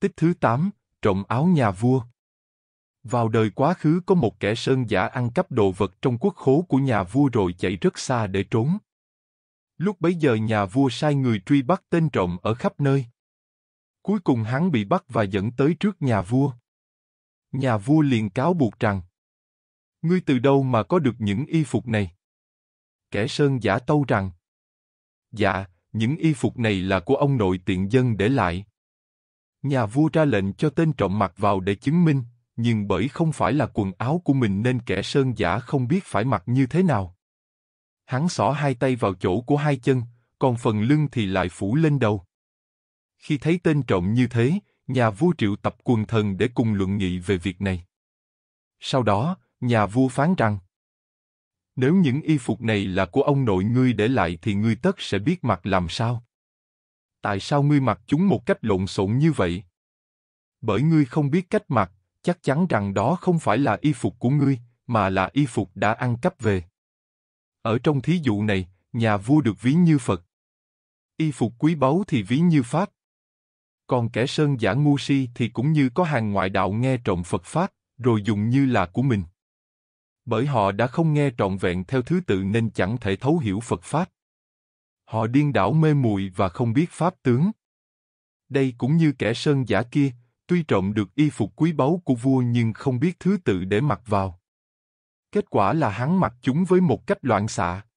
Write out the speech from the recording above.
Tích thứ 8, trộm áo nhà vua. Vào đời quá khứ có một kẻ sơn giả ăn cắp đồ vật trong quốc khố của nhà vua rồi chạy rất xa để trốn. Lúc bấy giờ nhà vua sai người truy bắt tên trộm ở khắp nơi. Cuối cùng hắn bị bắt và dẫn tới trước nhà vua. Nhà vua liền cáo buộc rằng Ngươi từ đâu mà có được những y phục này? Kẻ sơn giả tâu rằng Dạ, những y phục này là của ông nội tiện dân để lại. Nhà vua ra lệnh cho tên trộm mặc vào để chứng minh, nhưng bởi không phải là quần áo của mình nên kẻ sơn giả không biết phải mặc như thế nào. Hắn xỏ hai tay vào chỗ của hai chân, còn phần lưng thì lại phủ lên đầu. Khi thấy tên trộm như thế, nhà vua triệu tập quần thần để cùng luận nghị về việc này. Sau đó, nhà vua phán rằng, nếu những y phục này là của ông nội ngươi để lại thì ngươi tất sẽ biết mặc làm sao tại sao ngươi mặc chúng một cách lộn xộn như vậy? Bởi ngươi không biết cách mặc, chắc chắn rằng đó không phải là y phục của ngươi, mà là y phục đã ăn cắp về. Ở trong thí dụ này, nhà vua được ví như Phật. Y phục quý báu thì ví như Pháp. Còn kẻ sơn giả ngu si thì cũng như có hàng ngoại đạo nghe trộm Phật Pháp, rồi dùng như là của mình. Bởi họ đã không nghe trọn vẹn theo thứ tự nên chẳng thể thấu hiểu Phật Pháp. Họ điên đảo mê muội và không biết pháp tướng. Đây cũng như kẻ sơn giả kia, tuy trộm được y phục quý báu của vua nhưng không biết thứ tự để mặc vào. Kết quả là hắn mặc chúng với một cách loạn xạ.